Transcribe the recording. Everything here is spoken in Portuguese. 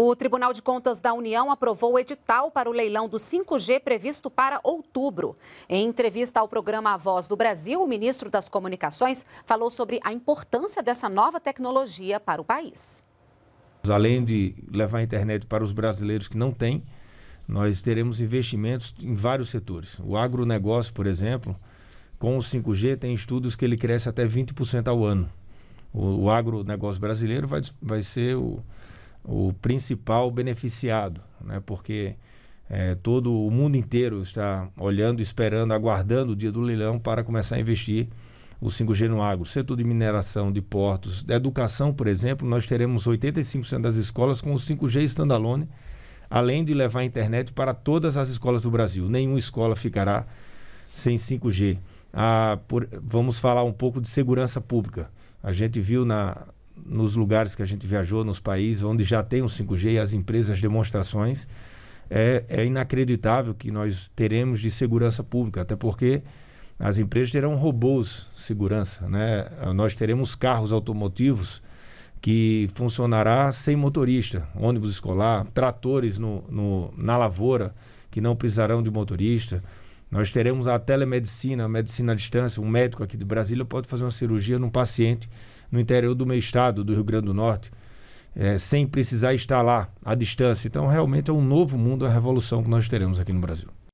O Tribunal de Contas da União aprovou o edital para o leilão do 5G previsto para outubro. Em entrevista ao programa A Voz do Brasil, o ministro das Comunicações falou sobre a importância dessa nova tecnologia para o país. Além de levar a internet para os brasileiros que não têm, nós teremos investimentos em vários setores. O agronegócio, por exemplo, com o 5G, tem estudos que ele cresce até 20% ao ano. O, o agronegócio brasileiro vai, vai ser o o principal beneficiado, né? porque é, todo o mundo inteiro está olhando, esperando, aguardando o dia do leilão para começar a investir o 5G no agro, setor de mineração, de portos, de educação, por exemplo, nós teremos 85% das escolas com o 5G standalone, além de levar a internet para todas as escolas do Brasil. Nenhuma escola ficará sem 5G. Ah, por, vamos falar um pouco de segurança pública. A gente viu na, nos lugares que a gente viajou, nos países onde já tem o 5G e as empresas demonstrações, é, é inacreditável que nós teremos de segurança pública, até porque as empresas terão robôs segurança, né? Nós teremos carros automotivos que funcionará sem motorista, ônibus escolar, tratores no, no, na lavoura que não precisarão de motorista. Nós teremos a telemedicina, a medicina à distância. Um médico aqui de Brasília pode fazer uma cirurgia num paciente no interior do meu estado, do Rio Grande do Norte, é, sem precisar estar lá à distância. Então, realmente é um novo mundo, a revolução que nós teremos aqui no Brasil.